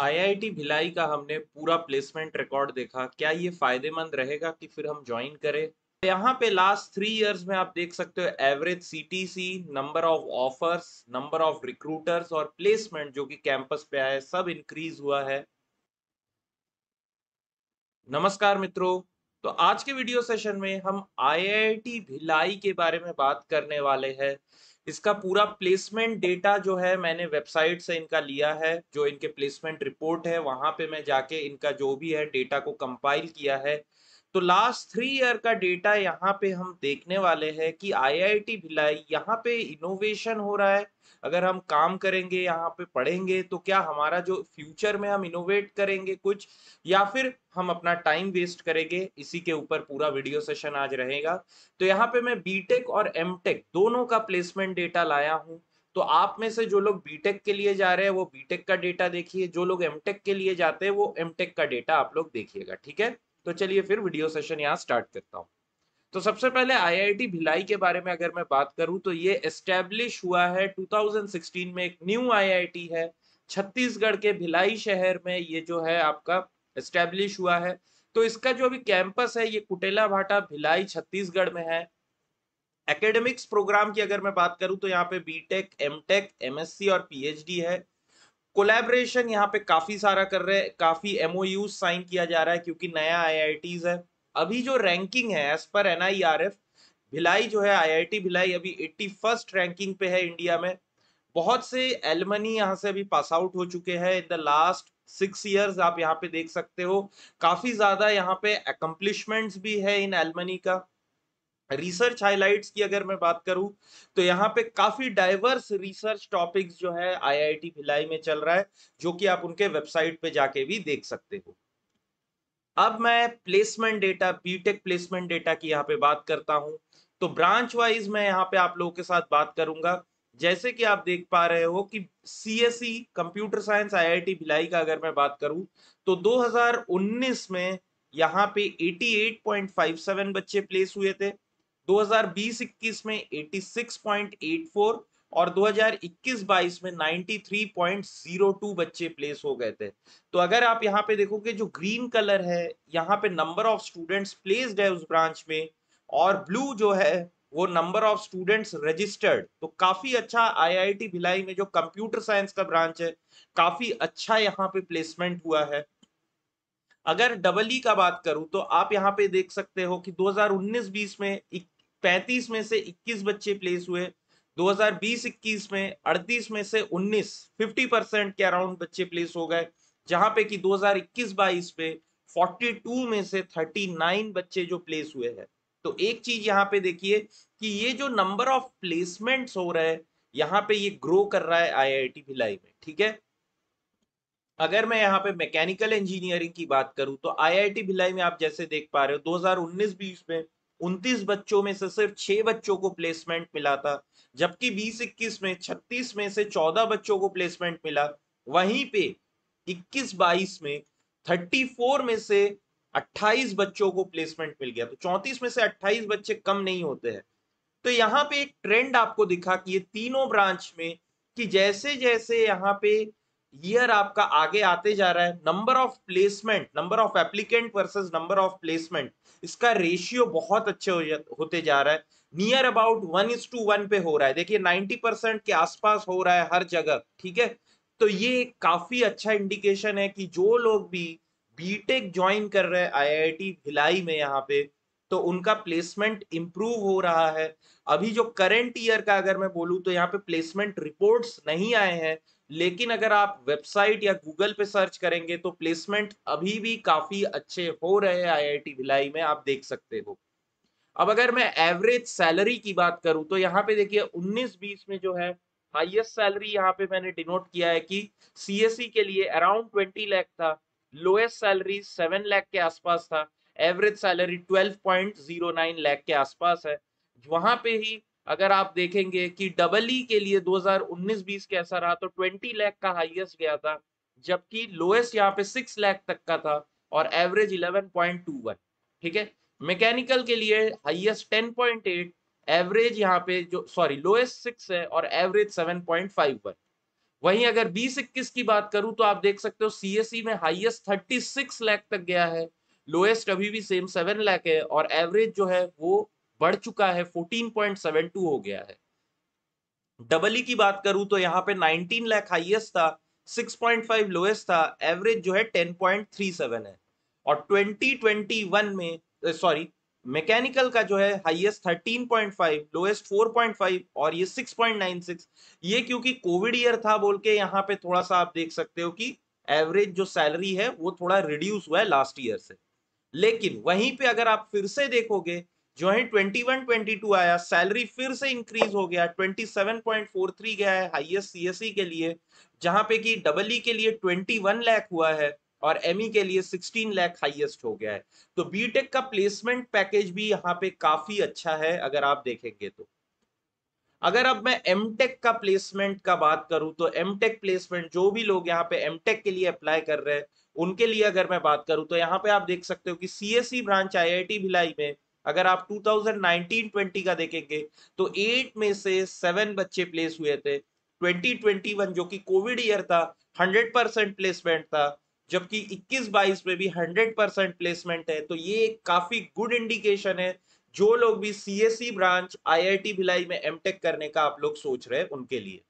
IIT Bhilai का हमने पूरा प्लेसमेंट रिकॉर्ड देखा क्या ये फायदेमंद रहेगा कि फिर हम ज्वाइन करें यहाँ पे लास्ट थ्री इयर्स में आप देख सकते हो average CTC number of offers number of recruiters और प्लेसमेंट जो कि कैंपस पे आए सब इंक्रीज हुआ है नमस्कार मित्रों तो आज के वीडियो सेशन में हम आई भिलाई के बारे में बात करने वाले हैं इसका पूरा प्लेसमेंट डेटा जो है मैंने वेबसाइट से इनका लिया है जो इनके प्लेसमेंट रिपोर्ट है वहां पे मैं जाके इनका जो भी है डेटा को कंपाइल किया है तो लास्ट थ्री ईयर का डेटा यहाँ पे हम देखने वाले हैं कि आईआईटी भिलाई यहाँ पे इनोवेशन हो रहा है अगर हम काम करेंगे यहाँ पे पढ़ेंगे तो क्या हमारा जो फ्यूचर में हम इनोवेट करेंगे कुछ या फिर हम अपना टाइम वेस्ट करेंगे इसी के ऊपर पूरा वीडियो सेशन आज रहेगा तो यहाँ पे मैं बीटेक और एमटेक दोनों का प्लेसमेंट डेटा लाया हूँ तो आप में से जो लोग बीटेक के लिए जा रहे हैं वो बीटेक का डेटा देखिए जो लोग एमटेक के लिए जाते हैं वो एमटेक का डेटा आप लोग देखिएगा ठीक है तो चलिए फिर वीडियो सेशन यहाँ स्टार्ट करता हूँ तो सबसे पहले आईआईटी भिलाई के बारे में अगर मैं बात करूं तो ये एस्टेब्लिश हुआ है 2016 में एक न्यू आईआईटी है छत्तीसगढ़ के भिलाई शहर में ये जो है आपका एस्टेब्लिश हुआ है तो इसका जो अभी कैंपस है ये कुटेला भाटा भिलाई छत्तीसगढ़ में है एकेडमिक्स प्रोग्राम की अगर मैं बात करूं तो यहाँ पे बीटेक एमटेक एमएससी और पीएचडी है कोलैबोरेशन यहाँ पे काफी सारा कर रहे काफी एमओयू साइन किया जा रहा है क्योंकि नया आईआईटीज है अभी जो रैंकिंग है एज पर एन भिलाई जो है आईआईटी भिलाई अभी एट्टी फर्स्ट रैंकिंग पे है इंडिया में बहुत से एलमनी यहाँ से अभी पास आउट हो चुके हैं in the last six years आप यहाँ पे देख सकते हो काफी ज्यादा यहाँ पे अकम्पलिशमेंट्स भी है इन एलमनी का रिसर्च हाइलाइट्स की अगर मैं बात करूं तो यहाँ पे काफी डाइवर्स रिसर्च टॉपिक्स जो है आईआईटी भिलाई में चल रहा है जो कि आप उनके वेबसाइट पे जाके भी देख सकते हो अब मैं placement data BTech placement data की यहाँ पे बात करता हूँ तो ब्रांच वाइज मैं यहाँ पे आप लोगों के साथ बात करूंगा जैसे कि आप देख पा रहे हो कि C S computer science IIT Bhilai का अगर मैं बात करूं तो 2019 में यहाँ पे 88.57 बच्चे प्लेस हुए थे 2020-21 में 86.84 और 2021-22 में 93.02 बच्चे प्लेस हो गए थे तो अगर आप यहाँ पे देखोगे जो ग्रीन कलर है यहाँ पे नंबर ऑफ स्टूडेंट्स प्लेस्ड है उस ब्रांच में और ब्लू जो है वो नंबर ऑफ स्टूडेंट्स रजिस्टर्ड तो काफी अच्छा आईआईटी भिलाई में जो कंप्यूटर साइंस का ब्रांच है काफी अच्छा यहाँ पे प्लेसमेंट हुआ है अगर डबल ई e का बात करूं तो आप यहाँ पे देख सकते हो कि 2019-20 में 35 में से 21 बच्चे प्लेस हुए 2020-21 में 38 में से 19 50 परसेंट के अराउंड बच्चे प्लेस हो गए जहां पे कि 2021-22 पे 42 में से 39 बच्चे जो प्लेस हुए हैं तो एक चीज यहाँ पे देखिए कि ये जो नंबर ऑफ प्लेसमेंट्स हो रहे हैं यहाँ पे ये ग्रो कर रहा है आईआईटी भिलाई में ठीक है अगर मैं यहाँ पे मैकेनिकल इंजीनियरिंग की बात करूं तो आईआईटी भिलाई में आप जैसे देख पा रहे हो 2019-20 में उनतीस बच्चों में से सिर्फ छह बच्चों को प्लेसमेंट मिला था जबकि बीस इक्कीस में छत्तीस में से चौदह बच्चों को प्लेसमेंट मिला वहीं पे इक्कीस बाईस में थर्टी फोर में से अट्ठाईस बच्चों को प्लेसमेंट मिल गया तो चौंतीस में से अट्ठाईस बच्चे कम नहीं होते हैं तो यहाँ पे एक ट्रेंड आपको दिखा कि ये तीनों ब्रांच में कि जैसे जैसे यहाँ पे ईयर आपका आगे आते जा रहा है number of placement number of applicant versus number of placement इसका रेशियो बहुत अच्छे हो जा, होते जा रहा है near about one is to one पे हो रहा है देखिए नाइनटी परसेंट के आसपास हो रहा है हर जगह ठीक है तो ये काफी अच्छा इंडिकेशन है कि जो लोग भी बीटेक ज्वाइन कर रहे हैं आईआईटी भिलाई में यहाँ पे तो उनका प्लेसमेंट इंप्रूव हो रहा है अभी जो करंट ईयर का अगर मैं बोलूँ तो यहाँ पे प्लेसमेंट रिपोर्ट्स नहीं आए हैं लेकिन अगर आप वेबसाइट या गूगल पे सर्च करेंगे तो प्लेसमेंट अभी भी काफी अच्छे हो रहे हैं आईआईटी भिलाई में आप देख सकते हो अब अगर मैं एवरेज सैलरी की बात करूं तो यहाँ पे देखिए 19-20 में जो है हाईएस्ट सैलरी यहाँ पे मैंने डिनोट किया है कि सीएससी के लिए अराउंड 20 लाख था लोएस्ट सैलरी 7 लाख के आसपास था एवरेज सैलरी 12.09 लाख के आसपास है वहां पे ही अगर आप देखेंगे कि डबल ई e के लिए 2019-20 कैसा रहा तो 20 लाख का हाईएस्ट गया था जबकि लोएस्ट यहाँ पे 6 लाख तक का था और एवरेज 11.21 ठीक है मैकेनिकल के लिए हाईएस्ट 10.8 एवरेज यहाँ पे जो सॉरी लोएस्ट सिक्स है और एवरेज 7.51 वहीं अगर बीस इक्कीस की बात करूं तो आप देख सकते हो सी e में हाइएस्ट थर्टी लाख तक गया है लोएस्ट अभी भी सेम सेवन लाख है और एवरेज जो है वो बढ़ चुका है 14.72 हो गया है डबल ई e की बात करूं तो यहाँ पे 19 लाख हाईएस्ट था 6.5 लोएस्ट था एवरेज जो है 10.37 है और 2021 में सॉरी मैकेनिकल का जो है हाईएस्ट 13.5 लोएस्ट 4.5 और ये 6.96 ये क्योंकि कोविड ईयर था बोल के यहाँ पे थोड़ा सा आप देख सकते हो कि एवरेज जो सैलरी है वो थोड़ा रिड्यूस हुआ है लास्ट ईयर से लेकिन वहीं पे अगर आप फिर से देखोगे जो है 21 22 आया सैलरी फिर से इंक्रीज हो गया 27.43 गया है हाईएस्ट सीएससी e के लिए जहां पे कि डबल ई e के लिए 21 लाख हुआ है और एम e के लिए 16 लाख हाईएस्ट हो गया है तो बीटेक का प्लेसमेंट पैकेज भी यहाँ पे काफी अच्छा है अगर आप देखेंगे तो अगर अब मैं एमटेक का प्लेसमेंट का बात करूं तो एमटेक प्लेसमेंट जो भी लोग यहाँ पे एमटेक के लिए अप्लाई कर रहे हैं उनके लिए अगर मैं बात करूं तो यहाँ पे आप देख सकते हो कि सीएससी ब्रांच आईआईटी भिलाई में अगर आप 2019-20 का देखेंगे तो एट में से सेवन बच्चे प्लेस हुए थे 2021 जो कि कोविड ईयर था 100 परसेंट प्लेसमेंट था जबकि 21-22 में भी 100 परसेंट प्लेसमेंट है तो ये काफी गुड इंडिकेशन है जो लोग भी सी ब्रांच आई भिलाई में एम करने का आप लोग सोच रहे हैं उनके लिए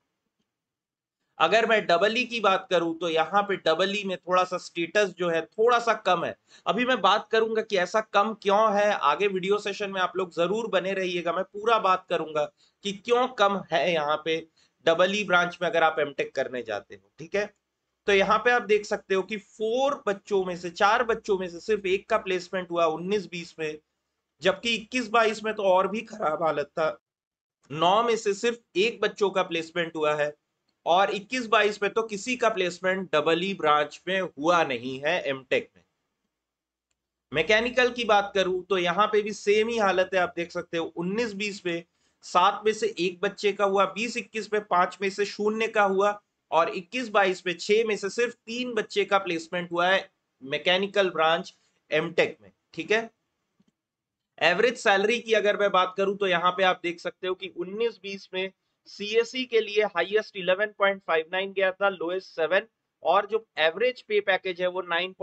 अगर मैं डबल ई e की बात करूं तो यहाँ पे डबल ई e में थोड़ा सा स्टेटस जो है थोड़ा सा कम है अभी मैं बात करूंगा कि ऐसा कम क्यों है आगे वीडियो सेशन में आप लोग जरूर बने रहिएगा मैं पूरा बात करूंगा कि क्यों कम है यहाँ पे डबल ई ब्रांच में अगर आप एमटेक करने जाते हो ठीक है तो यहाँ पे आप देख सकते हो कि फोर बच्चों में से चार बच्चों में से सिर्फ एक का प्लेसमेंट हुआ उन्नीस बीस में जबकि इक्कीस बाईस में तो और भी खराब हालत था नौ में से सिर्फ एक बच्चों का प्लेसमेंट हुआ है और 21 22 में तो किसी का प्लेसमेंट डबल ई ब्रांच में हुआ नहीं है एमटेक में मैकेनिकल की बात करूं तो यहां पे भी सेम ही हालत है आप देख सकते हो 19 20 पे सात में से एक बच्चे का हुआ 20 21 पे पांच में से शून्य का हुआ और 21 22 पे छह में से सिर्फ तीन बच्चे का प्लेसमेंट हुआ है मैकेनिकल ब्रांच एमटेक में ठीक है एवरेज सैलरी की अगर मैं बात करूं तो यहां पे आप देख सकते हो कि 19 20 में सीएससी e के लिए हाईएस्ट 11.59 गया था लोएस्ट सेवन और जो एवरेज पे पैकेज है वो 9.78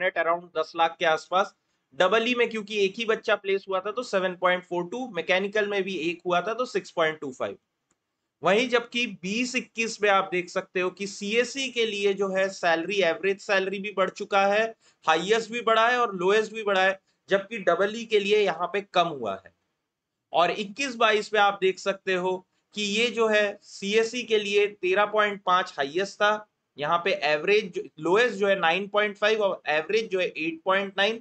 पॉइंट अराउंड 10 लाख के आसपास डबल ई e में क्योंकि एक ही बच्चा प्लेस हुआ था तो 7.42 मैकेनिकल में भी एक हुआ था तो 6.25 वहीं जबकि 2021 में आप देख सकते हो कि सीएससी e के लिए जो है सैलरी एवरेज सैलरी भी बढ़ चुका है हाइएस्ट भी बढ़ा है और लोएस्ट भी बढ़ा है जबकि डबल ई के लिए यहाँ पे कम हुआ है और 21 बाईस में आप देख सकते हो कि ये जो है सी e के लिए 13.5 हाईएस्ट था यहाँ पे एवरेज लोएस्ट जो है 9.5 और एवरेज जो है 8.9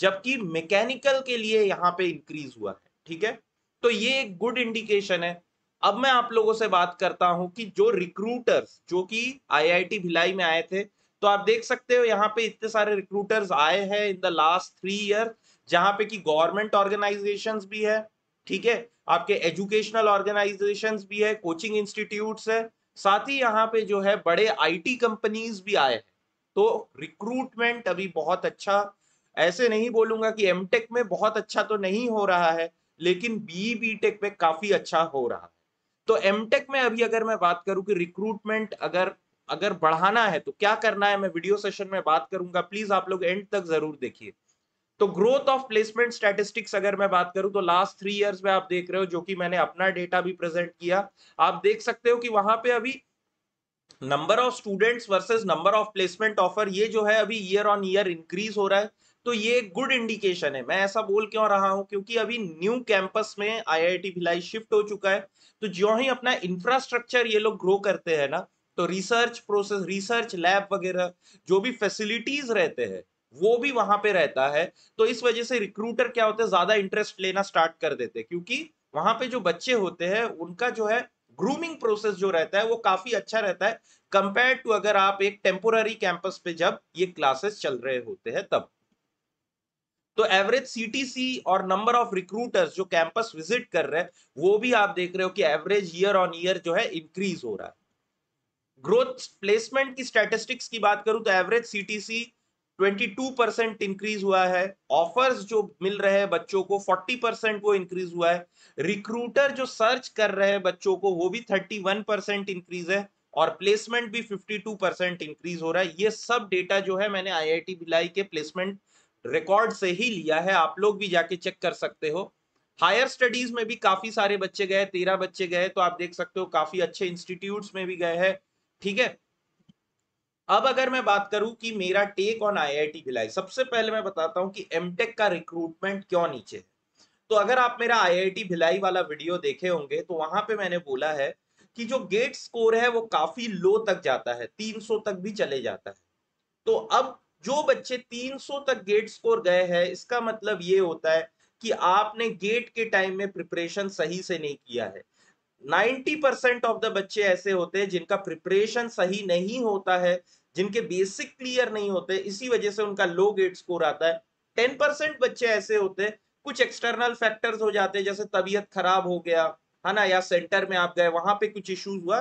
जबकि मैकेनिकल के लिए यहाँ पे इंक्रीज हुआ है ठीक है तो ये एक गुड इंडिकेशन है अब मैं आप लोगों से बात करता हूं कि जो रिक्रूटर्स जो कि आईआईटी भिलाई में आए थे तो आप देख सकते हो यहाँ पे इतने सारे रिक्रूटर्स आए हैं in the last three year जहां पे कि गवर्नमेंट ऑर्गेनाइजेशंस भी है ठीक है आपके एजुकेशनल ऑर्गेनाइजेशंस भी है कोचिंग इंस्टीट्यूट्स है साथ ही यहाँ पे जो है बड़े आईटी कंपनीज भी आए हैं तो रिक्रूटमेंट अभी बहुत अच्छा ऐसे नहीं बोलूंगा कि एमटेक में बहुत अच्छा तो नहीं हो रहा है लेकिन बी बी टेक में काफी अच्छा हो रहा है तो एमटेक में अभी अगर मैं बात करूं कि रिक्रूटमेंट अगर अगर बढ़ाना है तो क्या करना है मैं वीडियो सेशन में बात करूंगा प्लीज आप लोग एंड तक जरूर देखिए तो ग्रोथ ऑफ प्लेसमेंट स्टैटिस्टिक्स अगर मैं बात करूं तो लास्ट थ्री इयर्स में आप देख रहे हो जो कि मैंने अपना डेटा भी प्रेजेंट किया आप देख सकते हो कि वहां पे अभी number of students versus number of placement offer ये जो है अभी ईयर ऑन ईयर इंक्रीज हो रहा है तो ये गुड इंडिकेशन है मैं ऐसा बोल क्यों रहा हूं क्योंकि अभी न्यू कैंपस में आई भिलाई शिफ्ट हो चुका है तो ज्यो ही अपना इंफ्रास्ट्रक्चर ये लोग ग्रो करते हैं ना तो रिसर्च प्रोसेस रिसर्च लैब वगैरह जो भी फैसिलिटीज रहते हैं वो भी वहां पे रहता है तो इस वजह से रिक्रूटर क्या होते हैं ज्यादा इंटरेस्ट लेना स्टार्ट कर देते हैं क्योंकि वहां पे जो बच्चे होते हैं उनका जो है ग्रूमिंग प्रोसेस जो रहता है वो काफी अच्छा रहता है कंपेयर टू अगर आप एक टेम्पोररी कैंपस पे जब ये क्लासेस चल रहे होते हैं तब तो एवरेज सीटीसी और नंबर ऑफ रिक्रूटर्स जो कैंपस विजिट कर रहे हैं वो भी आप देख रहे हो कि एवरेज ईयर ऑन ईयर जो है इंक्रीज हो रहा है ग्रोथ प्लेसमेंट की स्टैटिस्टिक्स की बात करूं तो एवरेज सीटीसी 22 परसेंट इंक्रीज हुआ है ऑफर्स जो मिल रहे हैं बच्चों को 40 परसेंट वो इंक्रीज हुआ है रिक्रूटर जो सर्च कर रहे हैं बच्चों को वो भी 31 परसेंट इंक्रीज है और प्लेसमेंट भी 52 परसेंट इंक्रीज हो रहा है ये सब डेटा जो है मैंने आईआईटी बिलाई के प्लेसमेंट रिकॉर्ड से ही लिया है आप लोग भी जाके चेक कर सकते हो हायर स्टडीज में भी काफी सारे बच्चे गए तेरह बच्चे गए तो आप देख सकते हो काफी अच्छे इंस्टीट्यूट में भी गए हैं ठीक है अब अगर मैं बात करूं कि मेरा टेक ऑन आईआईटी भिलाई सबसे पहले मैं बताता हूं कि एमटेक का रिक्रूटमेंट क्यों नीचे है तो अगर आप मेरा आईआईटी भिलाई वाला वीडियो देखे होंगे तो वहां पे मैंने बोला है कि जो गेट स्कोर है वो काफी लो तक जाता है 300 तक भी चले जाता है तो अब जो बच्चे 300 तक गेट स्कोर गए हैं इसका मतलब ये होता है कि आपने गेट के टाइम में प्रिपरेशन सही से नहीं किया है 90 परसेंट ऑफ द बच्चे ऐसे होते हैं जिनका प्रिपरेशन सही नहीं होता है जिनके बेसिक क्लियर नहीं होते इसी वजह से उनका लो गेट स्कोर आता है टेन परसेंट बच्चे ऐसे होते कुछ एक्सटर्नल फैक्टर्स हो जाते हैं जैसे तबीयत खराब हो गया है ना या सेंटर में आप गए वहां पे कुछ इश्यूज हुआ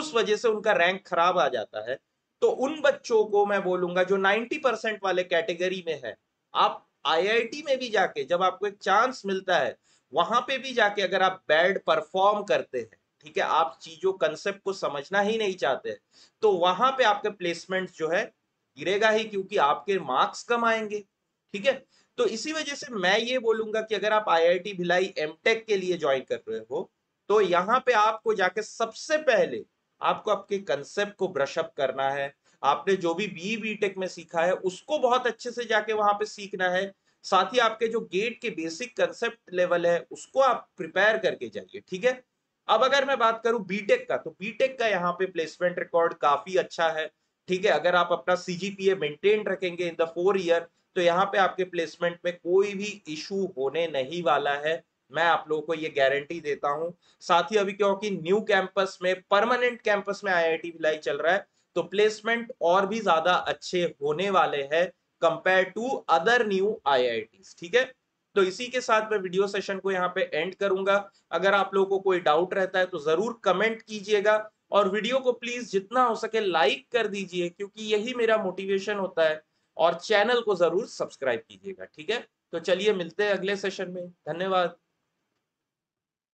उस वजह से उनका रैंक खराब आ जाता है तो उन बच्चों को मैं बोलूंगा जो नाइनटी परसेंट वाले कैटेगरी में है आप आईआईटी में भी जाके जब आपको एक चांस मिलता है वहां पे भी जाके अगर आप बैड परफॉर्म करते हैं ठीक है आप चीजों कंसेप्ट को समझना ही नहीं चाहते तो वहां पे आपके प्लेसमेंट जो है गिरेगा ही क्योंकि आपके मार्क्स कम आएंगे ठीक है तो इसी वजह से मैं ये बोलूंगा कि अगर आप आईआईटी भिलाई एमटेक के लिए ज्वाइन कर रहे हो तो यहाँ पे आपको जाके सबसे पहले आपको आपके कंसेप्ट को ब्रशअप करना है आपने जो भी बी बी टेक में सीखा है उसको बहुत अच्छे से जाके वहां पे सीखना है साथ ही आपके जो गेट के बेसिक कंसेप्ट लेवल है उसको आप प्रिपेयर करके जाइए ठीक है अब अगर मैं बात करूं बीटेक का तो बीटेक का यहाँ पे प्लेसमेंट रिकॉर्ड काफी अच्छा है ठीक है अगर आप अपना सीजीपीए मेंटेन रखेंगे इन द फोर ईयर तो यहाँ पे आपके प्लेसमेंट में कोई भी इशू होने नहीं वाला है मैं आप लोगों को ये गारंटी देता हूँ साथ ही अभी क्योंकि न्यू कैंपस में परमानेंट कैंपस में आई भिलाई चल रहा है तो प्लेसमेंट और भी ज्यादा अच्छे होने वाले हैं compare to other new I ठीक है तो इसी के साथ मैं वीडियो सेशन को यहाँ पे एंड करूंगा अगर आप लोगों को कोई डाउट रहता है तो जरूर कमेंट कीजिएगा और वीडियो को प्लीज जितना हो सके लाइक कर दीजिए क्योंकि यही मेरा मोटिवेशन होता है और चैनल को जरूर सब्सक्राइब कीजिएगा ठीक है तो चलिए मिलते हैं अगले सेशन में धन्यवाद